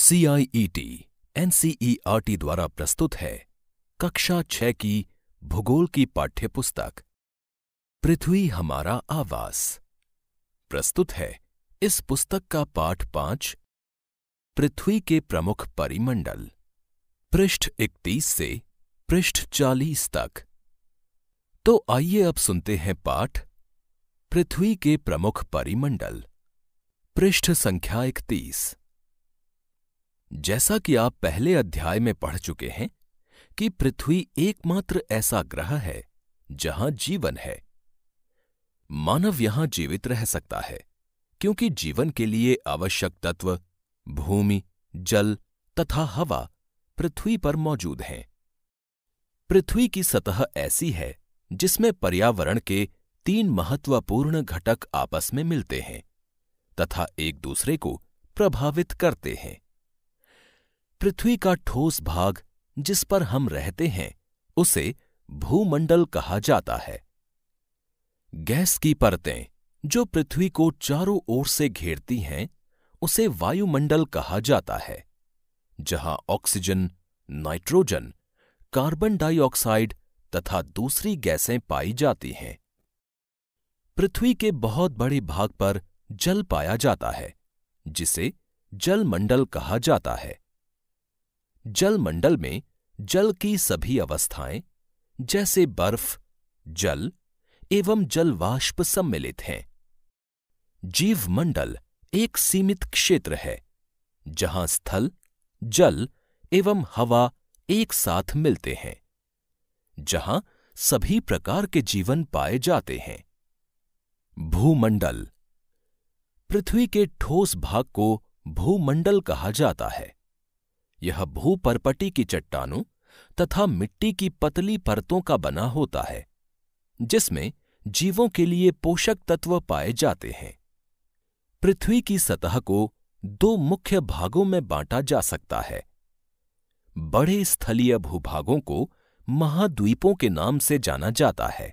CIET NCERT e e द्वारा प्रस्तुत है कक्षा छह की भूगोल की पाठ्यपुस्तक पृथ्वी हमारा आवास प्रस्तुत है इस पुस्तक का पाठ पांच पृथ्वी के प्रमुख परिमंडल पृष्ठ इकतीस से पृष्ठ चालीस तक तो आइए अब सुनते हैं पाठ पृथ्वी के प्रमुख परिमंडल पृष्ठ संख्या इकतीस जैसा कि आप पहले अध्याय में पढ़ चुके हैं कि पृथ्वी एकमात्र ऐसा ग्रह है जहां जीवन है मानव यहां जीवित रह सकता है क्योंकि जीवन के लिए आवश्यक तत्व भूमि जल तथा हवा पृथ्वी पर मौजूद हैं पृथ्वी की सतह ऐसी है जिसमें पर्यावरण के तीन महत्वपूर्ण घटक आपस में मिलते हैं तथा एक दूसरे को प्रभावित करते हैं पृथ्वी का ठोस भाग जिस पर हम रहते हैं उसे भूमंडल कहा जाता है गैस की परतें जो पृथ्वी को चारों ओर से घेरती हैं उसे वायुमंडल कहा जाता है जहां ऑक्सीजन नाइट्रोजन कार्बन डाइऑक्साइड तथा दूसरी गैसें पाई जाती हैं पृथ्वी के बहुत बड़े भाग पर जल पाया जाता है जिसे जलमंडल कहा जाता है जलमंडल में जल की सभी अवस्थाएं जैसे बर्फ जल एवं जलवाष्प सम्मिलित हैं जीवमंडल एक सीमित क्षेत्र है जहां स्थल जल एवं हवा एक साथ मिलते हैं जहां सभी प्रकार के जीवन पाए जाते हैं भूमंडल पृथ्वी के ठोस भाग को भूमंडल कहा जाता है यह भूपरपटी की चट्टानों तथा मिट्टी की पतली परतों का बना होता है जिसमें जीवों के लिए पोषक तत्व पाए जाते हैं पृथ्वी की सतह को दो मुख्य भागों में बांटा जा सकता है बड़े स्थलीय भूभागों को महाद्वीपों के नाम से जाना जाता है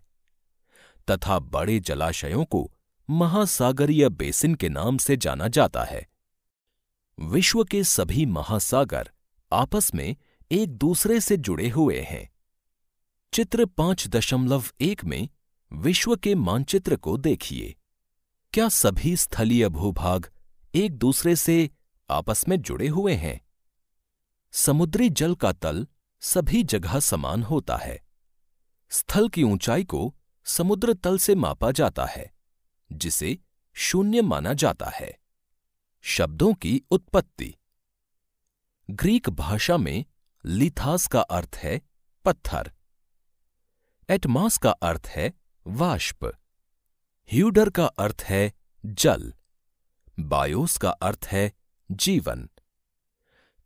तथा बड़े जलाशयों को महासागरीय बेसिन के नाम से जाना जाता है विश्व के सभी महासागर आपस में एक दूसरे से जुड़े हुए हैं चित्र पांच दशमलव एक में विश्व के मानचित्र को देखिए क्या सभी स्थलीय भूभाग एक दूसरे से आपस में जुड़े हुए हैं समुद्री जल का तल सभी जगह समान होता है स्थल की ऊंचाई को समुद्र तल से मापा जाता है जिसे शून्य माना जाता है शब्दों की उत्पत्ति ग्रीक भाषा में लिथास का अर्थ है पत्थर एटमास का अर्थ है वाष्प ह्यूडर का अर्थ है जल बायोस का अर्थ है जीवन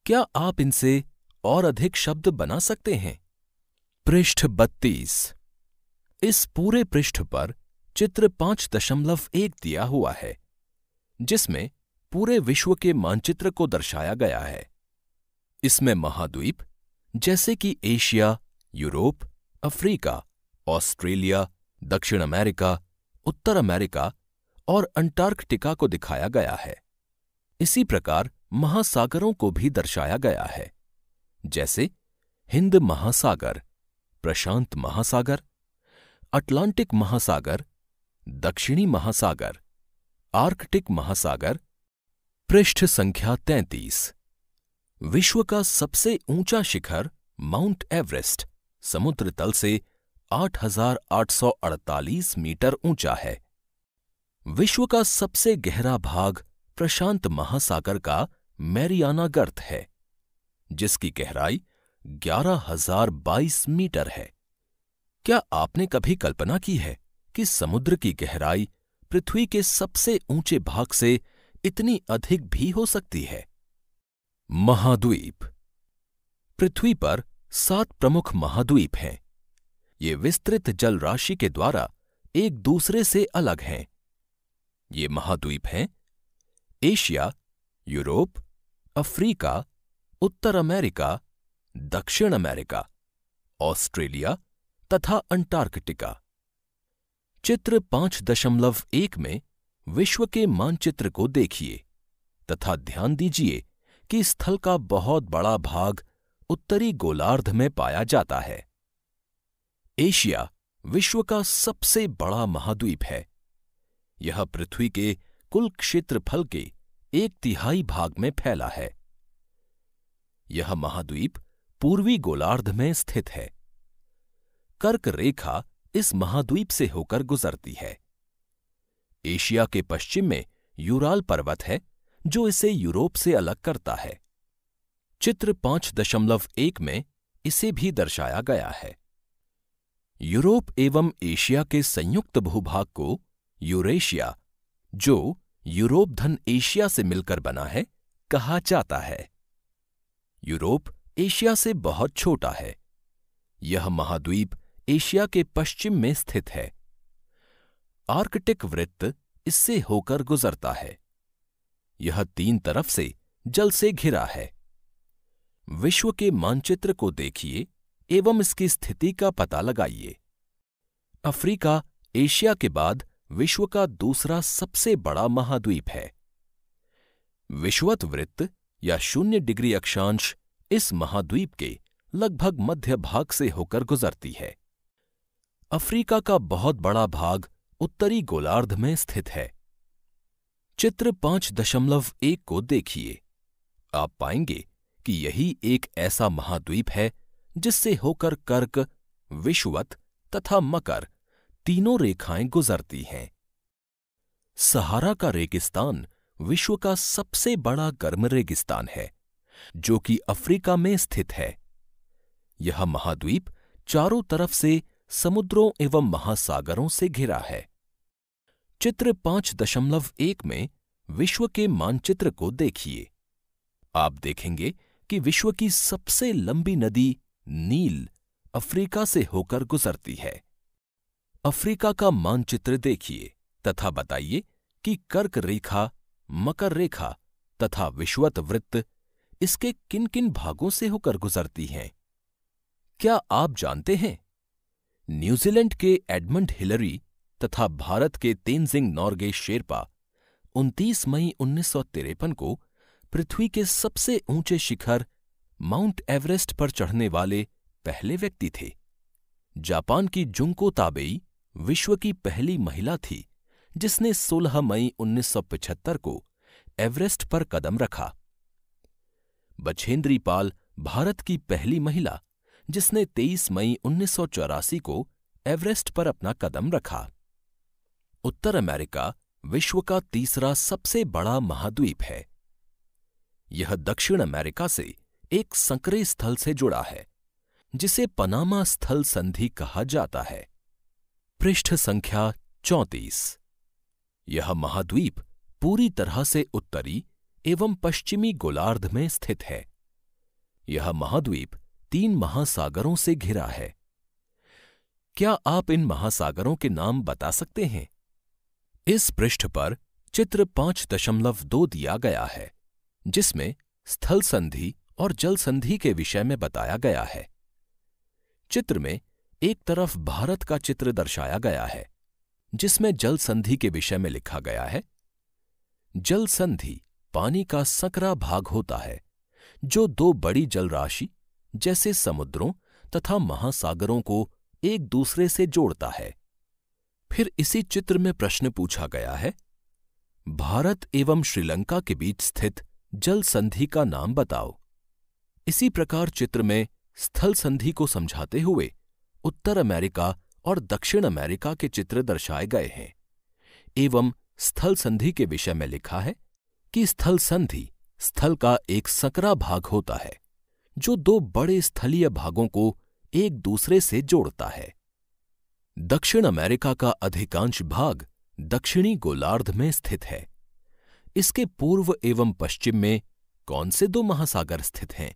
क्या आप इनसे और अधिक शब्द बना सकते हैं पृष्ठ बत्तीस इस पूरे पृष्ठ पर चित्र पांच दशमलव एक दिया हुआ है जिसमें पूरे विश्व के मानचित्र को दर्शाया गया है इसमें महाद्वीप जैसे कि एशिया यूरोप अफ्रीका ऑस्ट्रेलिया दक्षिण अमेरिका उत्तर अमेरिका और अंटार्कटिका को दिखाया गया है इसी प्रकार महासागरों को भी दर्शाया गया है जैसे हिंद महासागर प्रशांत महासागर अटलांटिक महासागर दक्षिणी महासागर आर्कटिक महासागर पृष्ठ संख्या तैंतीस विश्व का सबसे ऊंचा शिखर माउंट एवरेस्ट समुद्र तल से 8,848 मीटर ऊंचा है विश्व का सबसे गहरा भाग प्रशांत महासागर का मैरियाना गर्त है जिसकी गहराई 11,022 मीटर है क्या आपने कभी कल्पना की है कि समुद्र की गहराई पृथ्वी के सबसे ऊंचे भाग से इतनी अधिक भी हो सकती है महाद्वीप पृथ्वी पर सात प्रमुख महाद्वीप हैं ये विस्तृत जल राशि के द्वारा एक दूसरे से अलग हैं ये महाद्वीप हैं एशिया यूरोप अफ्रीका उत्तर अमेरिका दक्षिण अमेरिका ऑस्ट्रेलिया तथा अंटार्कटिका चित्र पांच दशमलव एक में विश्व के मानचित्र को देखिए तथा ध्यान दीजिए कि स्थल का बहुत बड़ा भाग उत्तरी गोलार्ध में पाया जाता है एशिया विश्व का सबसे बड़ा महाद्वीप है यह पृथ्वी के कुल क्षेत्रफल के एक तिहाई भाग में फैला है यह महाद्वीप पूर्वी गोलार्ध में स्थित है कर्क रेखा इस महाद्वीप से होकर गुजरती है एशिया के पश्चिम में यूराल पर्वत है जो इसे यूरोप से अलग करता है चित्र पांच दशमलव एक में इसे भी दर्शाया गया है यूरोप एवं एशिया के संयुक्त भूभाग को यूरेशिया जो यूरोप धन एशिया से मिलकर बना है कहा जाता है यूरोप एशिया से बहुत छोटा है यह महाद्वीप एशिया के पश्चिम में स्थित है आर्कटिक वृत्त इससे होकर गुजरता है यह तीन तरफ से जल से घिरा है विश्व के मानचित्र को देखिए एवं इसकी स्थिति का पता लगाइए अफ्रीका एशिया के बाद विश्व का दूसरा सबसे बड़ा महाद्वीप है विश्वत वृत्त या शून्य डिग्री अक्षांश इस महाद्वीप के लगभग मध्य भाग से होकर गुजरती है अफ्रीका का बहुत बड़ा भाग उत्तरी गोलार्ध में स्थित है चित्र पांच दशमलव एक को देखिए आप पाएंगे कि यही एक ऐसा महाद्वीप है जिससे होकर कर्क विश्वत तथा मकर तीनों रेखाएं गुजरती हैं सहारा का रेगिस्तान विश्व का सबसे बड़ा गर्म रेगिस्तान है जो कि अफ्रीका में स्थित है यह महाद्वीप चारों तरफ से समुद्रों एवं महासागरों से घिरा है चित्र पांच दशमलव एक में विश्व के मानचित्र को देखिए आप देखेंगे कि विश्व की सबसे लंबी नदी नील अफ्रीका से होकर गुजरती है अफ्रीका का मानचित्र देखिए तथा बताइए कि कर्क रेखा मकर रेखा तथा विश्वत वृत्त इसके किन किन भागों से होकर गुजरती हैं क्या आप जानते हैं न्यूजीलैंड के एडमंड हिलरी तथा भारत के तेनजिंग नॉर्गे शेरपा 29 मई उन्नीस को पृथ्वी के सबसे ऊंचे शिखर माउंट एवरेस्ट पर चढ़ने वाले पहले व्यक्ति थे जापान की जुंको ताबेई विश्व की पहली महिला थी जिसने 16 मई 1975 को एवरेस्ट पर कदम रखा बछेंद्री पाल भारत की पहली महिला जिसने 23 मई उन्नीस को एवरेस्ट पर अपना कदम रखा उत्तर अमेरिका विश्व का तीसरा सबसे बड़ा महाद्वीप है यह दक्षिण अमेरिका से एक संकरे स्थल से जुड़ा है जिसे पनामा स्थल संधि कहा जाता है पृष्ठ संख्या चौंतीस यह महाद्वीप पूरी तरह से उत्तरी एवं पश्चिमी गोलार्ध में स्थित है यह महाद्वीप तीन महासागरों से घिरा है क्या आप इन महासागरों के नाम बता सकते हैं इस पृष्ठ पर चित्र पांच दशमलव दो दिया गया है जिसमें स्थल संधि और जल संधि के विषय में बताया गया है चित्र में एक तरफ भारत का चित्र दर्शाया गया है जिसमें जल संधि के विषय में लिखा गया है जल संधि पानी का सकरा भाग होता है जो दो बड़ी जलराशि जैसे समुद्रों तथा महासागरों को एक दूसरे से जोड़ता है फिर इसी चित्र में प्रश्न पूछा गया है भारत एवं श्रीलंका के बीच स्थित जल संधि का नाम बताओ इसी प्रकार चित्र में स्थल संधि को समझाते हुए उत्तर अमेरिका और दक्षिण अमेरिका के चित्र दर्शाए गए हैं एवं स्थल संधि के विषय में लिखा है कि स्थल संधि स्थल का एक सकरा भाग होता है जो दो बड़े स्थलीय भागों को एक दूसरे से जोड़ता है दक्षिण अमेरिका का अधिकांश भाग दक्षिणी गोलार्ध में स्थित है इसके पूर्व एवं पश्चिम में कौन से दो महासागर स्थित हैं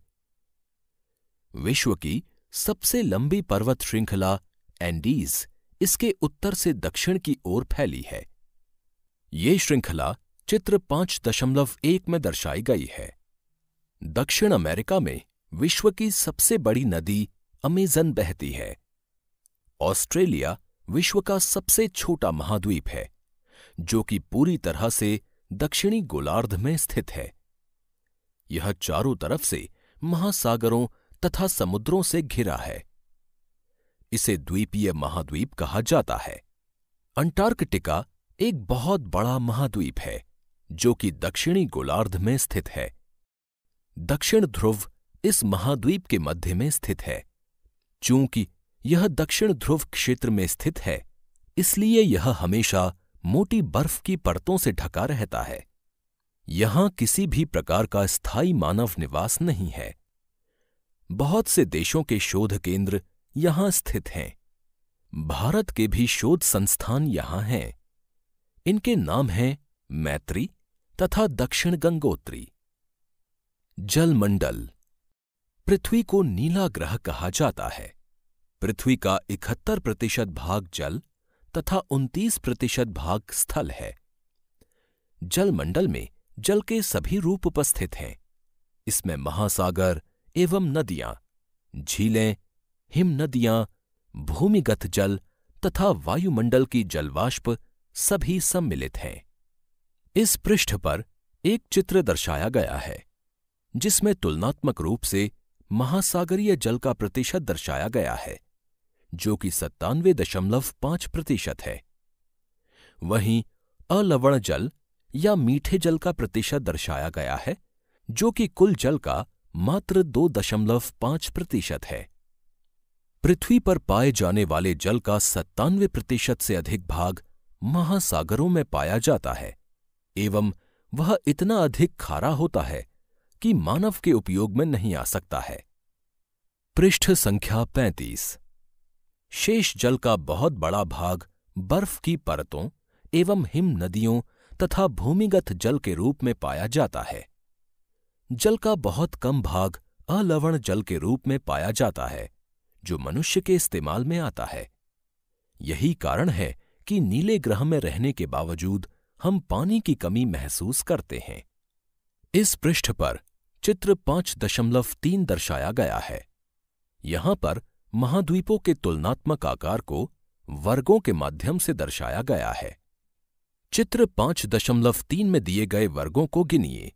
विश्व की सबसे लंबी पर्वत श्रृंखला एंडीज इसके उत्तर से दक्षिण की ओर फैली है ये श्रृंखला चित्र पांच दशमलव एक में दर्शाई गई है दक्षिण अमेरिका में विश्व की सबसे बड़ी नदी अमेजन बहती है ऑस्ट्रेलिया विश्व का सबसे छोटा महाद्वीप है जो कि पूरी तरह से दक्षिणी गोलार्ध में स्थित है यह चारों तरफ से महासागरों तथा समुद्रों से घिरा है इसे द्वीपीय महाद्वीप कहा जाता है अंटार्कटिका एक बहुत बड़ा महाद्वीप है जो कि दक्षिणी गोलार्ध में स्थित है दक्षिण ध्रुव इस महाद्वीप के मध्य में स्थित है चूंकि यह दक्षिण ध्रुव क्षेत्र में स्थित है इसलिए यह हमेशा मोटी बर्फ की परतों से ढका रहता है यहां किसी भी प्रकार का स्थायी मानव निवास नहीं है बहुत से देशों के शोध केंद्र यहां स्थित हैं भारत के भी शोध संस्थान यहां हैं इनके नाम हैं मैत्री तथा दक्षिण गंगोत्री जलमंडल पृथ्वी को नीला ग्रह कहा जाता है पृथ्वी का इकहत्तर प्रतिशत भाग जल तथा उनतीस प्रतिशत भाग स्थल है जलमंडल में जल के सभी रूप उपस्थित हैं इसमें महासागर एवं नदियां झीलें हिम नदियां भूमिगत जल तथा वायुमंडल की जलवाष्प सभी सम्मिलित हैं इस पृष्ठ पर एक चित्र दर्शाया गया है जिसमें तुलनात्मक रूप से महासागरीय जल का प्रतिशत दर्शाया गया है जो कि सत्तानवे दशमलव पांच प्रतिशत है वहीं अलवण जल या मीठे जल का प्रतिशत दर्शाया गया है जो कि कुल जल का मात्र दो दशमलव पांच प्रतिशत है पृथ्वी पर पाए जाने वाले जल का सत्तानवे प्रतिशत से अधिक भाग महासागरों में पाया जाता है एवं वह इतना अधिक खारा होता है कि मानव के उपयोग में नहीं आ सकता है पृष्ठ संख्या पैंतीस शेष जल का बहुत बड़ा भाग बर्फ की परतों एवं हिम नदियों तथा भूमिगत जल के रूप में पाया जाता है जल का बहुत कम भाग अलवण जल के रूप में पाया जाता है जो मनुष्य के इस्तेमाल में आता है यही कारण है कि नीले ग्रह में रहने के बावजूद हम पानी की कमी महसूस करते हैं इस पृष्ठ पर चित्र पांच दशमलव तीन दर्शाया गया है यहां पर महाद्वीपों के तुलनात्मक आकार को वर्गों के माध्यम से दर्शाया गया है चित्र पांच दशमलव तीन में दिए गए वर्गों को गिनिए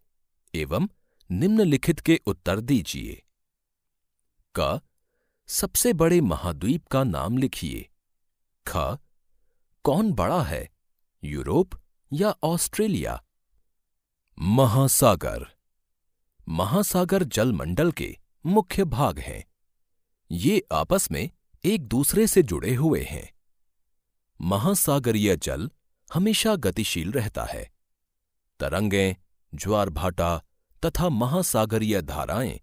एवं निम्नलिखित के उत्तर दीजिए क सबसे बड़े महाद्वीप का नाम लिखिए ख कौन बड़ा है यूरोप या ऑस्ट्रेलिया महासागर महासागर जलमंडल के मुख्य भाग हैं ये आपस में एक दूसरे से जुड़े हुए हैं महासागरीय जल हमेशा गतिशील रहता है तरंगें ज्वार भाटा तथा महासागरीय धाराएं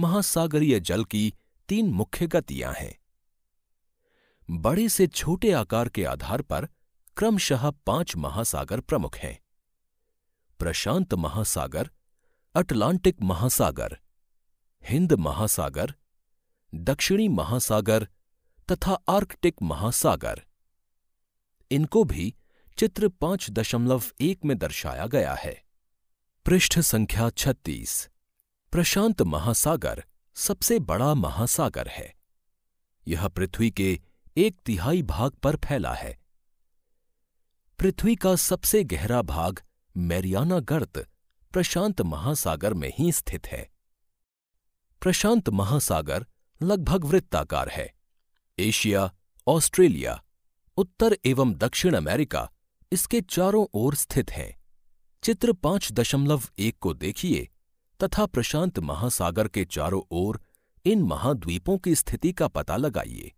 महासागरीय जल की तीन मुख्य गतियां हैं बड़े से छोटे आकार के आधार पर क्रमशः पांच महासागर प्रमुख हैं प्रशांत महासागर अटलांटिक महासागर हिंद महासागर दक्षिणी महासागर तथा आर्कटिक महासागर इनको भी चित्र पांच दशमलव एक में दर्शाया गया है पृष्ठ संख्या छत्तीस प्रशांत महासागर सबसे बड़ा महासागर है यह पृथ्वी के एक तिहाई भाग पर फैला है पृथ्वी का सबसे गहरा भाग मैरियाना गर्त प्रशांत महासागर में ही स्थित है प्रशांत महासागर लगभग वृत्ताकार है एशिया ऑस्ट्रेलिया उत्तर एवं दक्षिण अमेरिका इसके चारों ओर स्थित हैं चित्र पांच दशमलव एक को देखिए तथा प्रशांत महासागर के चारों ओर इन महाद्वीपों की स्थिति का पता लगाइए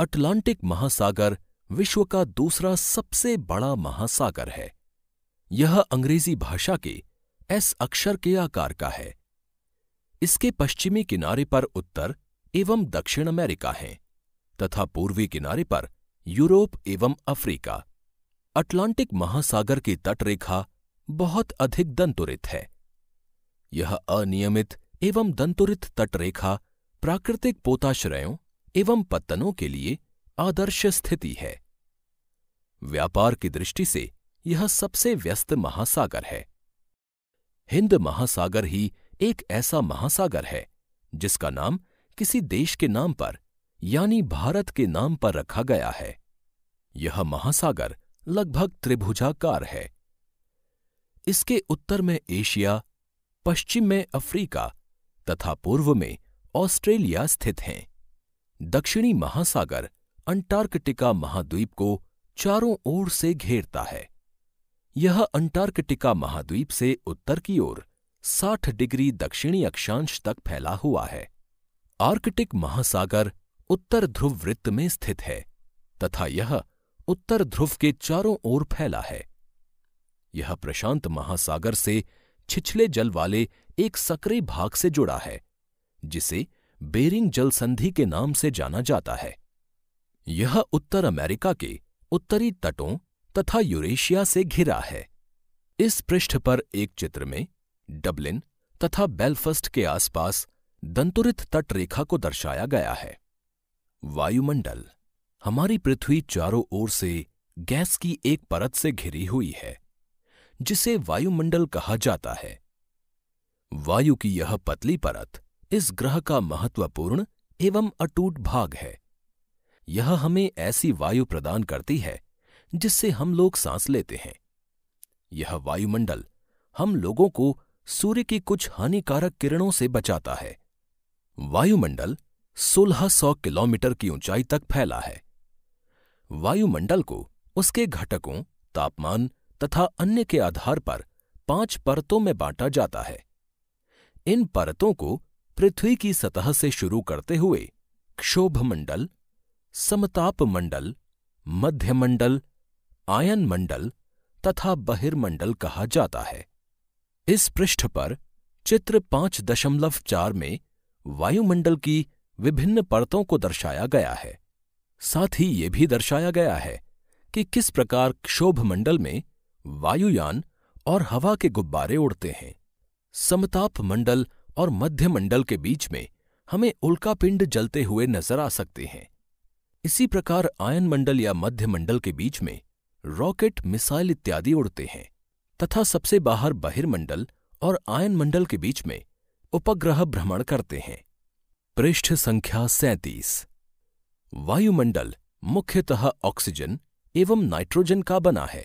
अटलांटिक महासागर विश्व का दूसरा सबसे बड़ा महासागर है यह अंग्रेजी भाषा के एस अक्षर के आकार का है इसके पश्चिमी किनारे पर उत्तर एवं दक्षिण अमेरिका हैं तथा पूर्वी किनारे पर यूरोप एवं अफ्रीका अटलांटिक महासागर की तटरेखा बहुत अधिक दंतुरित है यह अनियमित एवं दंतुरित तटरेखा प्राकृतिक पोताश्रयों एवं पत्तनों के लिए आदर्श स्थिति है व्यापार की दृष्टि से यह सबसे व्यस्त महासागर है हिंद महासागर ही एक ऐसा महासागर है जिसका नाम किसी देश के नाम पर यानी भारत के नाम पर रखा गया है यह महासागर लगभग त्रिभुजाकार है इसके उत्तर में एशिया पश्चिम में अफ्रीका तथा पूर्व में ऑस्ट्रेलिया स्थित हैं दक्षिणी महासागर अंटार्कटिका महाद्वीप को चारों ओर से घेरता है यह अंटार्कटिका महाद्वीप से उत्तर की ओर 60 डिग्री दक्षिणी अक्षांश तक फैला हुआ है आर्कटिक महासागर उत्तर ध्रुव वृत्त में स्थित है तथा यह उत्तर ध्रुव के चारों ओर फैला है यह प्रशांत महासागर से छिछले जल वाले एक सक्रिय भाग से जुड़ा है जिसे बेरिंग जल संधि के नाम से जाना जाता है यह उत्तर अमेरिका के उत्तरी तटों तथा यूरेशिया से घिरा है इस पृष्ठ पर एक चित्र में डबलिन तथा बेलफस्ट के आसपास दंतुरित तट रेखा को दर्शाया गया है वायुमंडल हमारी पृथ्वी चारों ओर से गैस की एक परत से घिरी हुई है जिसे वायुमंडल कहा जाता है वायु की यह पतली परत इस ग्रह का महत्वपूर्ण एवं अटूट भाग है यह हमें ऐसी वायु प्रदान करती है जिससे हम लोग सांस लेते हैं यह वायुमंडल हम लोगों को सूर्य की कुछ हानिकारक किरणों से बचाता है वायुमंडल 1600 किलोमीटर की ऊंचाई तक फैला है वायुमंडल को उसके घटकों तापमान तथा अन्य के आधार पर पांच परतों में बांटा जाता है इन परतों को पृथ्वी की सतह से शुरू करते हुए क्षोभमंडल समताप मंडल मध्यमंडल आयन मंडल तथा बहिर्मंडल कहा जाता है इस पृष्ठ पर चित्र पांच दशमलव चार में वायुमंडल की विभिन्न परतों को दर्शाया गया है साथ ही ये भी दर्शाया गया है कि किस प्रकार क्षोभ मंडल में वायुयान और हवा के गुब्बारे उड़ते हैं समताप मंडल और मध्य मंडल के बीच में हमें उल्कापिंड जलते हुए नजर आ सकते हैं इसी प्रकार आयन मंडल या मध्य मंडल के बीच में रॉकेट मिसाइल इत्यादि उड़ते हैं तथा सबसे बाहर बहिर्मंडल और आयन मंडल के बीच में उपग्रह भ्रमण करते हैं पृष्ठ संख्या सैतीस वायुमंडल मुख्यतः ऑक्सीजन एवं नाइट्रोजन का बना है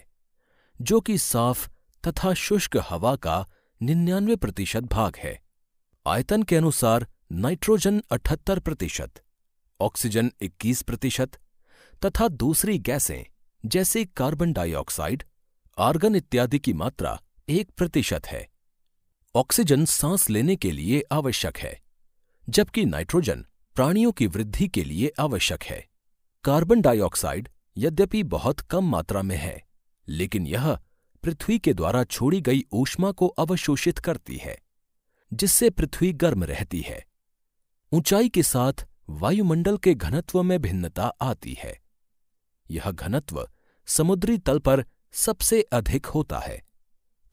जो कि साफ तथा शुष्क हवा का निन्यानवे प्रतिशत भाग है आयतन के अनुसार नाइट्रोजन अठहत्तर प्रतिशत ऑक्सीजन इक्कीस प्रतिशत तथा दूसरी गैसें जैसे कार्बन डाइऑक्साइड आर्गन इत्यादि की मात्रा एक प्रतिशत है ऑक्सीजन सांस लेने के लिए आवश्यक है जबकि नाइट्रोजन प्राणियों की वृद्धि के लिए आवश्यक है कार्बन डाइऑक्साइड यद्यपि बहुत कम मात्रा में है लेकिन यह पृथ्वी के द्वारा छोड़ी गई ऊष्मा को अवशोषित करती है जिससे पृथ्वी गर्म रहती है ऊंचाई के साथ वायुमंडल के घनत्व में भिन्नता आती है यह घनत्व समुद्री तल पर सबसे अधिक होता है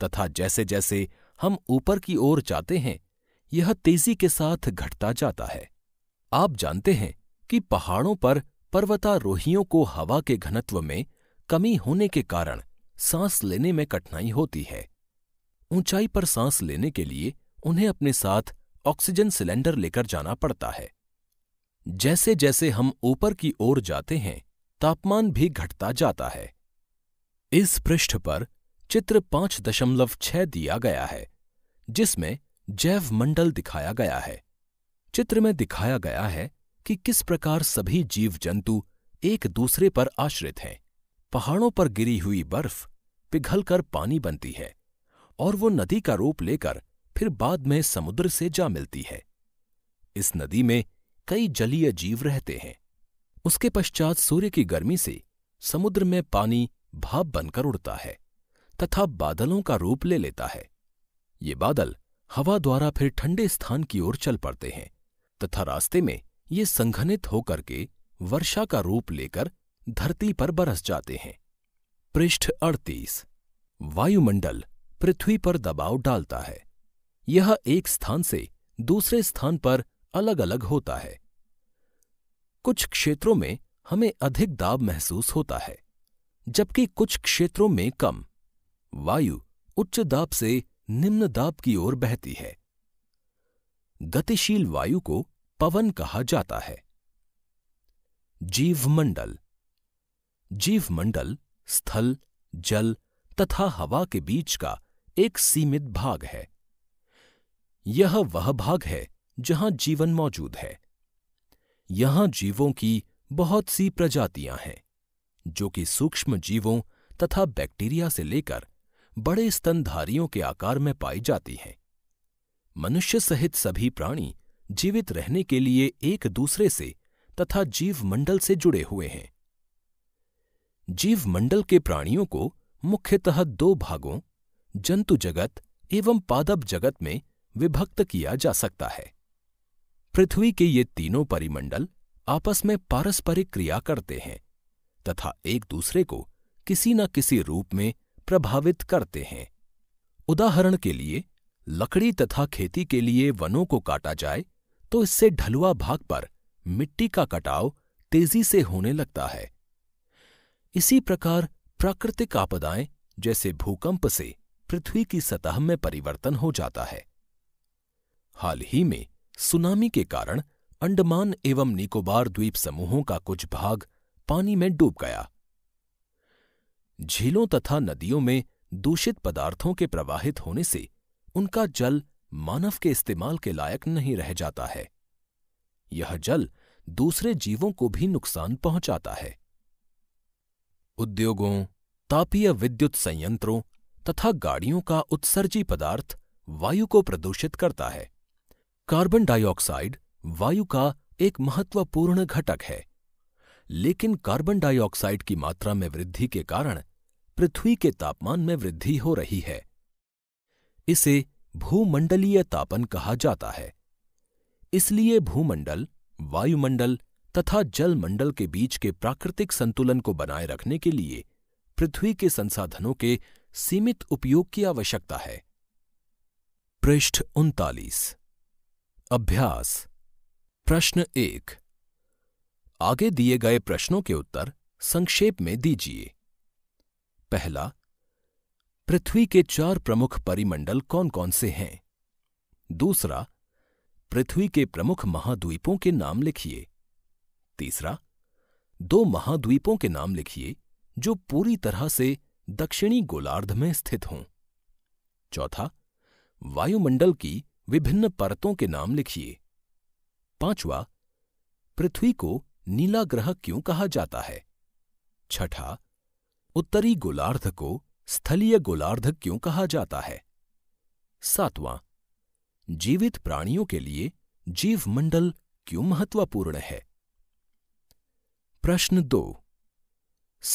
तथा जैसे जैसे हम ऊपर की ओर जाते हैं यह तेजी के साथ घटता जाता है आप जानते हैं कि पहाड़ों पर पर्वतारोहियों को हवा के घनत्व में कमी होने के कारण सांस लेने में कठिनाई होती है ऊंचाई पर सांस लेने के लिए उन्हें अपने साथ ऑक्सीजन सिलेंडर लेकर जाना पड़ता है जैसे जैसे हम ऊपर की ओर जाते हैं तापमान भी घटता जाता है इस पृष्ठ पर चित्र पांच दशमलव छह दिया गया है जिसमें जैव मंडल दिखाया गया है चित्र में दिखाया गया है कि किस प्रकार सभी जीव जंतु एक दूसरे पर आश्रित हैं पहाड़ों पर गिरी हुई बर्फ पिघलकर पानी बनती है और वो नदी का रूप लेकर फिर बाद में समुद्र से जा मिलती है इस नदी में कई जलीय जीव रहते हैं उसके पश्चात सूर्य की गर्मी से समुद्र में पानी भाप बनकर उड़ता है तथा बादलों का रूप ले लेता है ये बादल हवा द्वारा फिर ठंडे स्थान की ओर चल पड़ते हैं तथा रास्ते में ये संघनित होकर के वर्षा का रूप लेकर धरती पर बरस जाते हैं पृष्ठ अड़तीस वायुमंडल पृथ्वी पर दबाव डालता है यह एक स्थान से दूसरे स्थान पर अलग अलग होता है कुछ क्षेत्रों में हमें अधिक दाब महसूस होता है जबकि कुछ क्षेत्रों में कम वायु उच्च दाब से निम्न दाब की ओर बहती है गतिशील वायु को पवन कहा जाता है जीवमंडल जीवमंडल स्थल जल तथा हवा के बीच का एक सीमित भाग है यह वह भाग है जहां जीवन मौजूद है यहां जीवों की बहुत सी प्रजातियां हैं जो कि सूक्ष्म जीवों तथा बैक्टीरिया से लेकर बड़े स्तनधारियों के आकार में पाई जाती हैं मनुष्य सहित सभी प्राणी जीवित रहने के लिए एक दूसरे से तथा जीवमंडल से जुड़े हुए हैं जीवमंडल के प्राणियों को मुख्यतः दो भागों जंतु जगत एवं पादप जगत में विभक्त किया जा सकता है पृथ्वी के ये तीनों परिमंडल आपस में पारस्परिक क्रिया करते हैं तथा एक दूसरे को किसी न किसी रूप में प्रभावित करते हैं उदाहरण के लिए लकड़ी तथा खेती के लिए वनों को काटा जाए तो इससे ढलुआ भाग पर मिट्टी का कटाव तेजी से होने लगता है इसी प्रकार प्राकृतिक आपदाएं जैसे भूकंप से पृथ्वी की सतह में परिवर्तन हो जाता है हाल ही में सुनामी के कारण अंडमान एवं निकोबार द्वीप समूहों का कुछ भाग पानी में डूब गया झीलों तथा नदियों में दूषित पदार्थों के प्रवाहित होने से उनका जल मानव के इस्तेमाल के लायक नहीं रह जाता है यह जल दूसरे जीवों को भी नुकसान पहुंचाता है उद्योगों तापीय विद्युत संयंत्रों तथा गाड़ियों का उत्सर्जी पदार्थ वायु को प्रदूषित करता है कार्बन डाइऑक्साइड वायु का एक महत्वपूर्ण घटक है लेकिन कार्बन डाइऑक्साइड की मात्रा में वृद्धि के कारण पृथ्वी के तापमान में वृद्धि हो रही है इसे भूमंडलीय तापन कहा जाता है इसलिए भूमंडल वायुमंडल तथा जलमंडल के बीच के प्राकृतिक संतुलन को बनाए रखने के लिए पृथ्वी के संसाधनों के सीमित उपयोग की आवश्यकता है पृष्ठ उनतालीस अभ्यास प्रश्न एक आगे दिए गए प्रश्नों के उत्तर संक्षेप में दीजिए पहला पृथ्वी के चार प्रमुख परिमंडल कौन कौन से हैं दूसरा पृथ्वी के प्रमुख महाद्वीपों के नाम लिखिए तीसरा दो महाद्वीपों के नाम लिखिए जो पूरी तरह से दक्षिणी गोलार्ध में स्थित हों चौथा वायुमंडल की विभिन्न परतों के नाम लिखिए पांचवा पृथ्वी को नीला ग्रह क्यों कहा जाता है छठा उत्तरी गोलार्ध को स्थलीय गोलार्ध क्यों कहा जाता है सातवां जीवित प्राणियों के लिए जीवमंडल क्यों महत्वपूर्ण है प्रश्न दो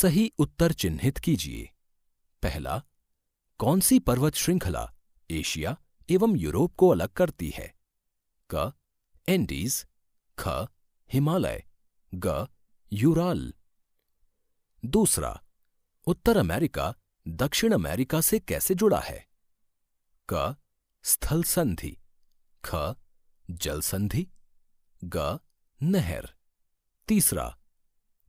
सही उत्तर चिन्हित कीजिए पहला कौन सी पर्वत श्रृंखला एशिया एवं यूरोप को अलग करती है क एंडीज ख हिमालय ग यूराल दूसरा उत्तर अमेरिका दक्षिण अमेरिका से कैसे जुड़ा है क स्थल संधि ख जल संधि ग नहर तीसरा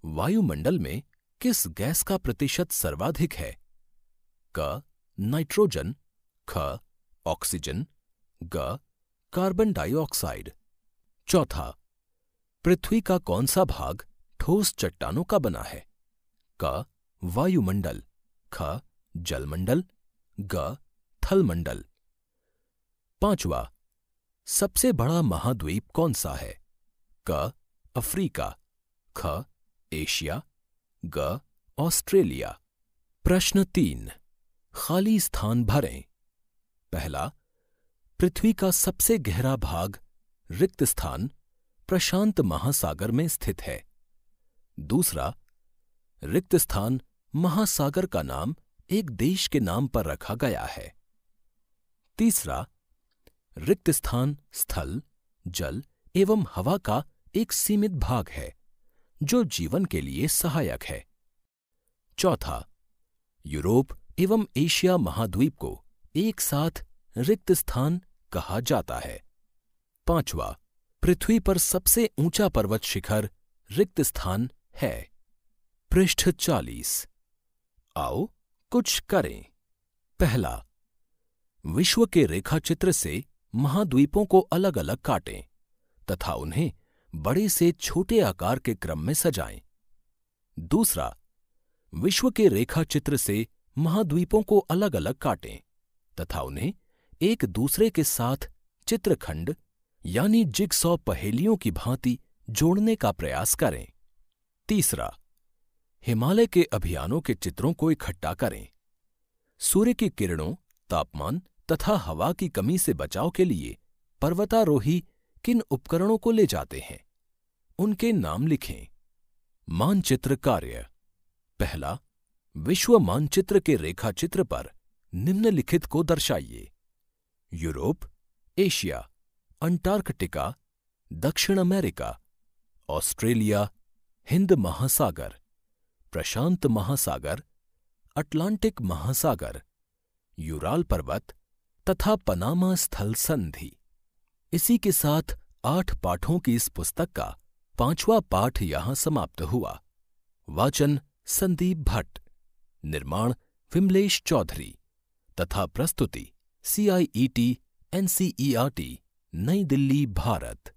वायुमंडल में किस गैस का प्रतिशत सर्वाधिक है क नाइट्रोजन ख ऑक्सीजन ग कार्बन डाइऑक्साइड चौथा पृथ्वी का कौन सा भाग ठोस चट्टानों का बना है क वायुमंडल ख जलमंडल ग थलमंडल पांचवा सबसे बड़ा महाद्वीप कौन सा है क अफ्रीका ख एशिया ग ऑस्ट्रेलिया प्रश्न तीन खाली स्थान भरें पहला पृथ्वी का सबसे गहरा भाग रिक्त स्थान प्रशांत महासागर में स्थित है दूसरा रिक्त स्थान महासागर का नाम एक देश के नाम पर रखा गया है तीसरा रिक्त स्थान स्थल जल एवं हवा का एक सीमित भाग है जो जीवन के लिए सहायक है चौथा यूरोप एवं एशिया महाद्वीप को एक साथ रिक्त स्थान कहा जाता है पांचवा पृथ्वी पर सबसे ऊंचा पर्वत शिखर रिक्त स्थान है पृष्ठ चालीस आओ कुछ करें पहला विश्व के रेखाचित्र से महाद्वीपों को अलग अलग काटें तथा उन्हें बड़े से छोटे आकार के क्रम में सजाएं। दूसरा विश्व के रेखाचित्र से महाद्वीपों को अलग अलग काटें तथा उन्हें एक दूसरे के साथ चित्रखंड यानी जिगसॉ पहेलियों की भांति जोड़ने का प्रयास करें तीसरा हिमालय के अभियानों के चित्रों को इकट्ठा करें सूर्य की किरणों तापमान तथा हवा की कमी से बचाव के लिए पर्वतारोही किन उपकरणों को ले जाते हैं उनके नाम लिखें मानचित्र कार्य पहला विश्व मानचित्र के रेखाचित्र पर निम्नलिखित को दर्शाइए यूरोप एशिया अंटार्कटिका दक्षिण अमेरिका ऑस्ट्रेलिया हिंद महासागर प्रशांत महासागर अटलांटिक महासागर यूराल पर्वत तथा पनामा स्थल संधि इसी के साथ आठ पाठों की इस पुस्तक का पांचवा पाठ यहां समाप्त हुआ वाचन संदीप भट्ट निर्माण विमलेश चौधरी तथा प्रस्तुति सीआईईटी एनसीईआरटी नई दिल्ली भारत